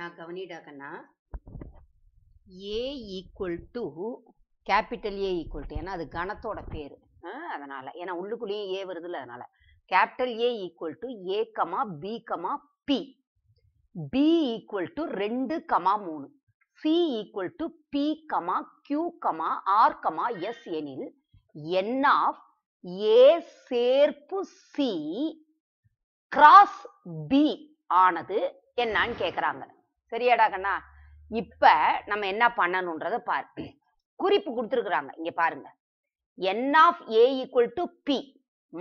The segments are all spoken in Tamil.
நான் கவனிடாக்கண்ணா A equal to capital A equal to ஏன்னா அது கணத்தோட பேர் அதனால் ஏன்னா உள்ளுக்குள்ளேயும் ஏ வருதுல்ல அதனால் capital A equal to A comma B comma B B equal to ரெண்டு கமா மூணு C equal to P comma Q comma R comma S எனில் என் ஆஃப் ஏ சேர்ப்பு சி கிராஸ் பி ஆனது என்னான்னு கேட்குறாங்க சரியாடா கண்ணா இப்ப நம்ம என்ன பண்ணணும்ன்றத பாரு குறிப்பு கொடுத்துருக்குறாங்க இங்க பாருங்க N of A equal to B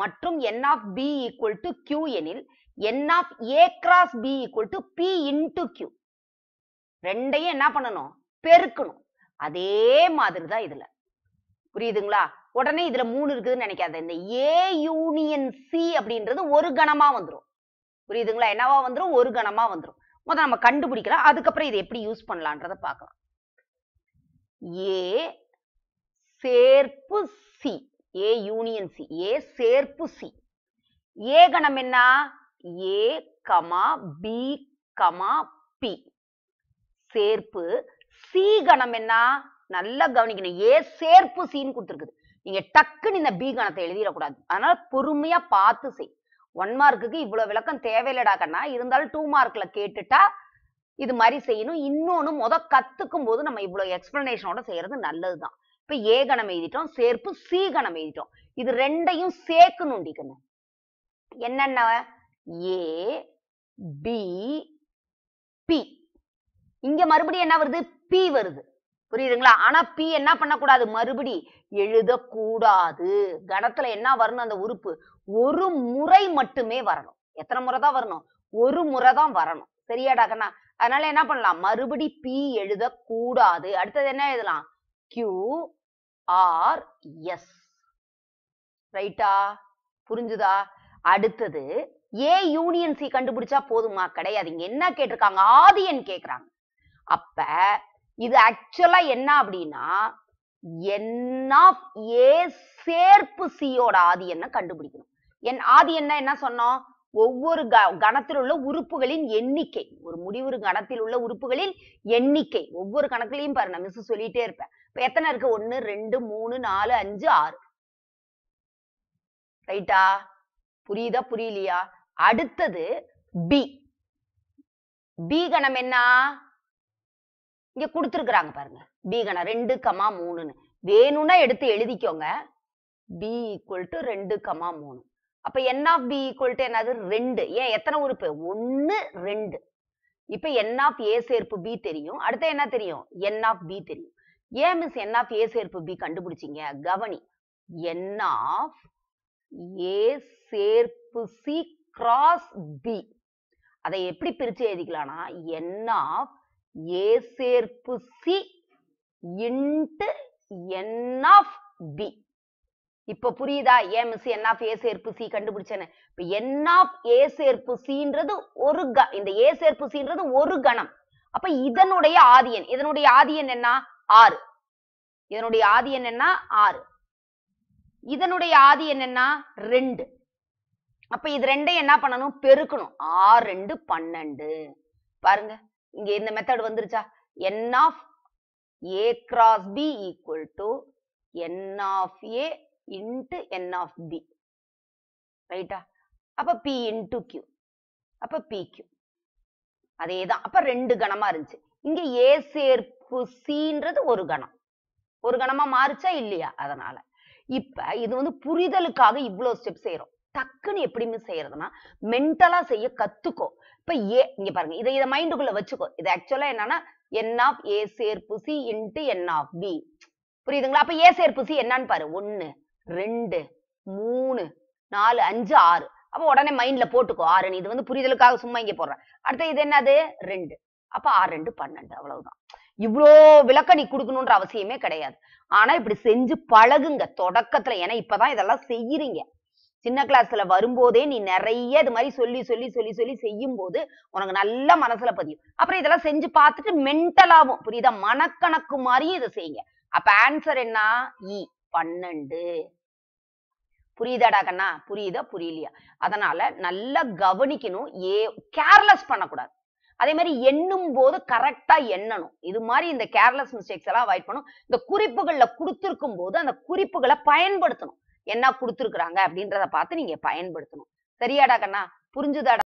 மற்றும் N of B equal to Q எனில் N of A cross B equal to P into Q ரெண்டையும் என்ன பண்ணணும் பெருக்கணும் அதே மாதிரி தான் இதுல புரியுதுங்களா உடனே இதுல மூணு இருக்குதுன்னு நினைக்காத இந்த ஏ யூனியன் சி அப்படின்றது ஒரு கணமா வந்துடும் புரியுதுங்களா என்னவா வந்துடும் ஒரு கணமா வந்துடும் முதல் நம்ம கண்டுபிடிக்கலாம் அதுக்கப்புறம் இதை எப்படி யூஸ் பண்ணலான்றதை பார்க்கலாம் ஏ சேர்ப்பு C A union C A சேர்ப்பு சி ஏ கணம் என்ன A comma B comma B சேர்ப்பு சி கணம் என்ன நல்லா கவனிக்கணும் ஏ சேர்ப்பு சின்னு கொடுத்துருக்குது நீங்க டக்குன்னு இந்த பி கணத்தை எழுதிடக்கூடாது அதனால பொறுமையா பார்த்து செய்யும் ஒன் மார்க்குக்கு இவ்வளோ விளக்கம் தேவையில்லடா கண்ணா இருந்தாலும் டூ மார்க்கில் கேட்டுட்டா இது மாதிரி செய்யணும் இன்னொன்னு முத கத்துக்கும் போது நம்ம இவ்வளோ எக்ஸ்பிளனேஷனோட செய்யறது நல்லது தான் இப்போ ஏ கணம் எழுதிட்டோம் சேர்ப்பு சி கணம் எழுதிட்டோம் இது ரெண்டையும் சேர்க்கணும் டிக்கணும் என்னென்ன ஏ பி பி இங்க மறுபடியும் என்ன வருது பி வருது புரியுதுங்களா ஆனா பி என்ன பண்ணக்கூடாது மறுபடி எழுதக்கூடாது கணத்துல என்ன வரணும் அந்த உறுப்பு ஒரு முறை மட்டுமே வரணும் எத்தனை முறை தான் வரணும் ஒரு முறை தான் வரணும் சரியாடா கண்ணா அதனால என்ன பண்ணலாம் மறுபடி பி எழுதக்கூடாது அடுத்தது என்ன எழுதலாம் கியூ ஆர் எஸ் ரைட்டா புரிஞ்சுதா அடுத்தது ஏ யூனியன் சி கண்டுபிடிச்சா போதுமா கிடையாது இங்க என்ன கேட்டிருக்காங்க ஆதியன் கேக்குறாங்க அப்ப இது ஆக்சுவலா என்ன அப்படின்னா ஏ சேர்ப்பு சியோட ஆதி என்ன கண்டுபிடிக்கணும் என் ஆதி என்ன என்ன சொன்னோம் ஒவ்வொரு க கணத்தில் உள்ள உறுப்புகளின் எண்ணிக்கை ஒரு முடிவுறு கணத்தில் உள்ள உறுப்புகளின் எண்ணிக்கை ஒவ்வொரு கணக்குலையும் பாரு நான் மிஸ் சொல்லிட்டே இருப்பேன் இப்ப எத்தனை இருக்கு ஒன்னு ரெண்டு மூணு நாலு அஞ்சு ஆறு ரைட்டா புரியுதா புரியலையா அடுத்தது பி பி கணம் என்ன இங்க கொடுத்துருக்குறாங்க பாருங்க பீகனா ரெண்டு கமா மூணுன்னு வேணும்னா எடுத்து எழுதிக்கோங்க பி ஈக்குவல் டு ரெண்டு கமா மூணு அப்ப N of B equal to என்னது ரெண்டு ஏன் எத்தனை உறுப்பு ஒன்னு ரெண்டு இப்ப என் ஆஃப் ஏ சேர்ப்பு பி தெரியும் அடுத்து என்ன தெரியும் என் ஆஃப் பி தெரியும் ஏன் மிஸ் என் ஆஃப் ஏ சேர்ப்பு பி கண்டுபிடிச்சிங்க கவனி என் ஆஃப் ஏ சேர்ப்பு சி கிராஸ் பி அதை எப்படி பிரிச்சு எழுதிக்கலாம்னா என் ஆஃப் ஏ சேர்ப்பு C into N of B இப்ப புரியுதா ஏ மிஸ் என் ஆஃப் ஏ சேர்ப்பு சி கண்டுபிடிச்சேன்னு இப்ப என் ஆஃப் ஏ சேர்ப்பு சின்றது ஒரு க இந்த ஏ சேர்ப்பு சின்றது ஒரு கணம் அப்ப இதனுடைய ஆதியன் இதனுடைய ஆதியன் என்ன ஆறு இதனுடைய ஆதியன் என்ன ஆறு இதனுடைய ஆதியன் என்ன ரெண்டு அப்ப இது ரெண்டையும் என்ன பண்ணணும் பெருக்கணும் ஆறு ரெண்டு பன்னெண்டு பாருங்க இங்க இந்த மெத்தட் வந்துருச்சா N of A cross B equal to N of A into N of B ரைட்டா அப்ப பி இன்டு கியூ அப்ப பி கியூ அதே தான் அப்ப ரெண்டு கணமா இருந்துச்சு இங்க ஏ சேர்ப்பு சின்றது ஒரு கணம் ஒரு கணமா மாறுச்சா இல்லையா அதனால இப்ப இது வந்து புரிதலுக்காக இவ்வளவு ஸ்டெப் செய்யறோம் டக்குன்னு எப்படிமே செய்யறதுன்னா மென்டலா செய்ய கத்துக்கோ இப்ப ஏ இங்க பாருங்க இதை இதை மைண்டுக்குள்ள வச்சுக்கோ இது ஆக்சுவலா என்னன்னா என் ஆஃப் ஏ சேர்ப்பு C into N of B புரியுதுங்களா அப்ப ஏ சேர்ப்பு சி என்னன்னு பாரு ஒன்னு ரெண்டு மூணு நாலு அஞ்சு ஆறு அப்ப உடனே மைண்ட்ல போட்டுக்கோ ஆறு இது வந்து புரிதலுக்காக சும்மா இங்க போடுறேன் அடுத்த இது என்னது ரெண்டு அப்ப ஆறு ரெண்டு பன்னெண்டு அவ்வளவுதான் இவ்வளோ விளக்க நீ கொடுக்கணுன்ற அவசியமே கிடையாது ஆனா இப்படி செஞ்சு பழகுங்க தொடக்கத்துல ஏன்னா இப்பதான் இதெல்லாம் செய்யறீங்க சின்ன கிளாஸ்ல வரும்போதே நீ நிறைய இது மாதிரி சொல்லி சொல்லி சொல்லி சொல்லி செய்யும் போது உனக்கு நல்ல மனசுல பதியும் அப்புறம் இதெல்லாம் செஞ்சு பார்த்துட்டு மென்டலாவும் புரியுதா மனக்கணக்கு மாதிரியும் இதை செய்யுங்க அப்ப ஆன்சர் என்ன இ பன்னெண்டு புரியுதாடா கண்ணா புரியுதா புரியலையா அதனால நல்லா கவனிக்கணும் ஏ கேர்லெஸ் பண்ணக்கூடாது அதே மாதிரி எண்ணும் போது கரெக்டா எண்ணணும் இது மாதிரி இந்த கேர்லெஸ் மிஸ்டேக்ஸ் எல்லாம் அவாய்ட் பண்ணும் இந்த குறிப்புகள்ல கொடுத்துருக்கும் போது அந்த குறிப்புகளை பயன்படுத்தணும் என்ன கொடுத்துருக்குறாங்க அப்படின்றத பார்த்து நீங்க பயன்படுத்தணும் சரியாடா கண்ணா புரிஞ்சுதாடா